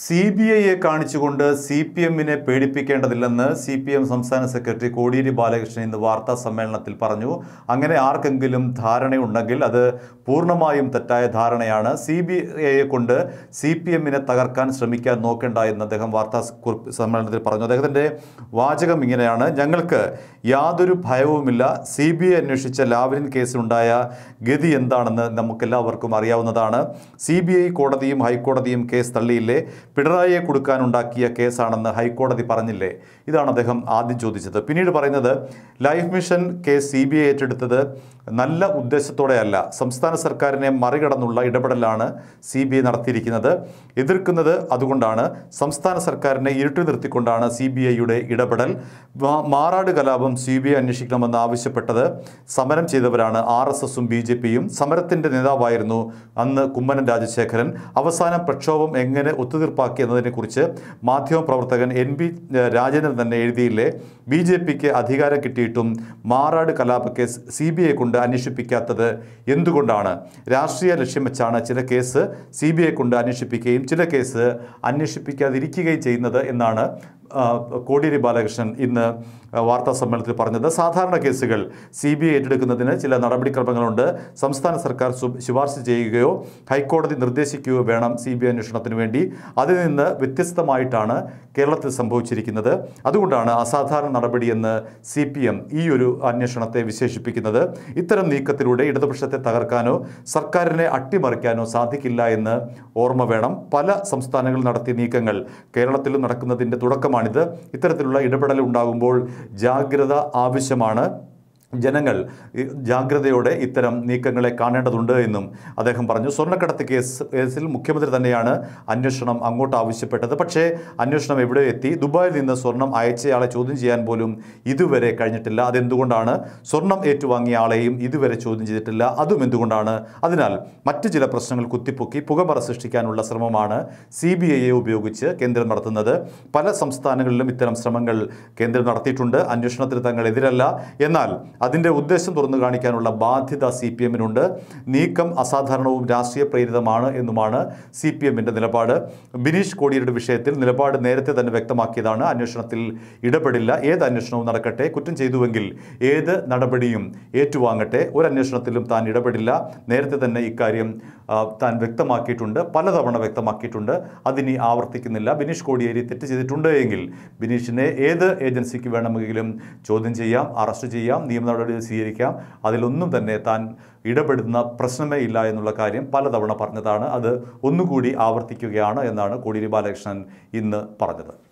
C B ഐയെ കാണിച്ചുകൊണ്ട് C P എമ്മിനെ പേടിപ്പിക്കേണ്ടതില്ലെന്ന് സി പി എം സംസ്ഥാന സെക്രട്ടറി കോടിയേരി ബാലകൃഷ്ണൻ ഇന്ന് വാർത്താ സമ്മേളനത്തിൽ പറഞ്ഞു അങ്ങനെ ആർക്കെങ്കിലും ധാരണയുണ്ടെങ്കിൽ അത് പൂർണ്ണമായും തെറ്റായ ധാരണയാണ് സി ബി ഐയെ കൊണ്ട് സി പി എമ്മിനെ തകർക്കാൻ ശ്രമിക്കാൻ നോക്കേണ്ട എന്ന് അദ്ദേഹം വാർത്താ സമ്മേളനത്തിൽ പറഞ്ഞു അദ്ദേഹത്തിൻ്റെ വാചകം ഇങ്ങനെയാണ് ഞങ്ങൾക്ക് യാതൊരു ഭയവുമില്ല സി ബി ഐ അന്വേഷിച്ച ലാവലിൻ കേസിലുണ്ടായ ഗതി എന്താണെന്ന് നമുക്കെല്ലാവർക്കും അറിയാവുന്നതാണ് സി ബി ഐ കോടതിയും ഹൈക്കോടതിയും കേസ് തള്ളിയില്ലേ പിണറായിയെ കൊടുക്കാനുണ്ടാക്കിയ കേസാണെന്ന് ഹൈക്കോടതി പറഞ്ഞില്ലേ ഇതാണ് അദ്ദേഹം ആദ്യം ചോദിച്ചത് പിന്നീട് പറയുന്നത് life mission case C B I ഏറ്റെടുത്തത് നല്ല ഉദ്ദേശത്തോടെയല്ല സംസ്ഥാന സർക്കാരിനെ മറികടന്നുള്ള ഇടപെടലാണ് സി ബി ഐ നടത്തിയിരിക്കുന്നത് എതിർക്കുന്നത് അതുകൊണ്ടാണ് സംസ്ഥാന സർക്കാരിനെ ഇരുട്ടി നിർത്തിക്കൊണ്ടാണ് സി ബി ഐയുടെ ഇടപെടൽ മാറാട് കലാപം സി ബി ഐ അന്വേഷിക്കണമെന്ന് ആവശ്യപ്പെട്ടത് സമരം ചെയ്തവരാണ് ആർ എസ് എസും ബി ജെ പിയും സമരത്തിൻ്റെ നേതാവായിരുന്നു അന്ന് കുമ്മനം രാജശേഖരൻ അവസാനം പ്രക്ഷോഭം എങ്ങനെ ഒത്തുതീർപ്പ് മാധ്യമ മാധ്യമപ്രവർത്തകൻ എൻ ബി രാജേന്ദ്രൻ തന്നെ എഴുതിയില്ലേ ബി ജെ പിക്ക് അധികാരം കിട്ടിയിട്ടും മാറാട് കലാപക്കേസ് സി ബി ഐ കൊണ്ട് അന്വേഷിപ്പിക്കാത്തത് എന്തുകൊണ്ടാണ് രാഷ്ട്രീയ ലക്ഷ്യം വെച്ചാണ് ചില കേസ് സി ബി ഐ കൊണ്ട് അന്വേഷിപ്പിക്കുകയും ചില കേസ് അന്വേഷിപ്പിക്കാതിരിക്കുകയും ചെയ്യുന്നത് എന്നാണ് കോടിയേരി ബാലകൃഷ്ണൻ ഇന്ന് വാർത്താ സമ്മേളനത്തിൽ പറഞ്ഞത് സാധാരണ കേസുകൾ സി ബി ഐ ഏറ്റെടുക്കുന്നതിന് ചില നടപടിക്രമങ്ങളുണ്ട് സംസ്ഥാന സർക്കാർ ശുപാർശ ചെയ്യുകയോ ഹൈക്കോടതി നിർദ്ദേശിക്കുകയോ വേണം സി ബി ഐ അന്വേഷണത്തിന് വേണ്ടി അതിൽ നിന്ന് വ്യത്യസ്തമായിട്ടാണ് കേരളത്തിൽ സംഭവിച്ചിരിക്കുന്നത് അതുകൊണ്ടാണ് അസാധാരണ നടപടിയെന്ന് സി പി എം ഈ ഒരു അന്വേഷണത്തെ വിശേഷിപ്പിക്കുന്നത് ഇത്തരം നീക്കത്തിലൂടെ ഇടതുപക്ഷത്തെ തകർക്കാനോ സർക്കാരിനെ അട്ടിമറിക്കാനോ സാധിക്കില്ല എന്ന് ഓർമ്മ വേണം പല സംസ്ഥാനങ്ങളിൽ നടത്തിയ നീക്കങ്ങൾ കേരളത്തിലും നടക്കുന്നതിൻ്റെ തുടക്കമാണ് ഇത്തരത്തിലുള്ള ഇടപെടൽ ഉണ്ടാകുമ്പോൾ ജാഗ്രത ആവശ്യമാണ് ജനങ്ങൾ ജാഗ്രതയോടെ ഇത്തരം നീക്കങ്ങളെ കാണേണ്ടതുണ്ട് എന്നും അദ്ദേഹം പറഞ്ഞു സ്വർണ്ണക്കടത്ത് കേസ് കേസിൽ മുഖ്യമന്ത്രി തന്നെയാണ് അന്വേഷണം അങ്ങോട്ട് ആവശ്യപ്പെട്ടത് പക്ഷേ അന്വേഷണം എവിടെ എത്തി ദുബായിൽ നിന്ന് സ്വർണം അയച്ചയാളെ ചോദ്യം ചെയ്യാൻ പോലും ഇതുവരെ കഴിഞ്ഞിട്ടില്ല അതെന്തുകൊണ്ടാണ് സ്വർണം ഏറ്റുവാങ്ങിയ ആളെയും ഇതുവരെ ചോദ്യം ചെയ്തിട്ടില്ല അതും എന്തുകൊണ്ടാണ് അതിനാൽ മറ്റ് ചില പ്രശ്നങ്ങൾ കുത്തിപ്പൊക്കി പുകമറ സൃഷ്ടിക്കാനുള്ള ശ്രമമാണ് സി ബി ഐയെ ഉപയോഗിച്ച് കേന്ദ്രം നടത്തുന്നത് പല സംസ്ഥാനങ്ങളിലും ഇത്തരം ശ്രമങ്ങൾ കേന്ദ്രം നടത്തിയിട്ടുണ്ട് അന്വേഷണത്തിന് തങ്ങൾ എതിരല്ല എന്നാൽ അതിൻ്റെ ഉദ്ദേശം തുറന്നു കാണിക്കാനുള്ള ബാധ്യത സി പി എമ്മിനുണ്ട് നീക്കം അസാധാരണവും രാഷ്ട്രീയ പ്രേരിതമാണ് എന്നുമാണ് സി പി എമ്മിൻ്റെ നിലപാട് ബിനീഷ് കോടിയുടെ വിഷയത്തിൽ നിലപാട് നേരത്തെ തന്നെ വ്യക്തമാക്കിയതാണ് അന്വേഷണത്തിൽ ഇടപെടില്ല ഏത് അന്വേഷണവും നടക്കട്ടെ കുറ്റം ചെയ്തുവെങ്കിൽ ഏത് നടപടിയും ഏറ്റുവാങ്ങട്ടെ ഒരു അന്വേഷണത്തിലും താൻ ഇടപെടില്ല നേരത്തെ തന്നെ ഇക്കാര്യം താൻ വ്യക്തമാക്കിയിട്ടുണ്ട് പലതവണ വ്യക്തമാക്കിയിട്ടുണ്ട് അതിനി ആവർത്തിക്കുന്നില്ല ബിനീഷ് കോടിയേരി തെറ്റ് ചെയ്തിട്ടുണ്ട് എങ്കിൽ ബിനീഷിനെ ഏത് ഏജൻസിക്ക് വേണമെങ്കിലും ചോദ്യം ചെയ്യാം അറസ്റ്റ് ചെയ്യാം നിയമ നടപടികൾ സ്വീകരിക്കാം അതിലൊന്നും തന്നെ താൻ ഇടപെടുന്ന പ്രശ്നമേ ഇല്ല എന്നുള്ള കാര്യം പലതവണ പറഞ്ഞതാണ് അത് ഒന്നുകൂടി ആവർത്തിക്കുകയാണ് എന്നാണ് കോടിയേരി ബാലകൃഷ്ണൻ ഇന്ന് പറഞ്ഞത്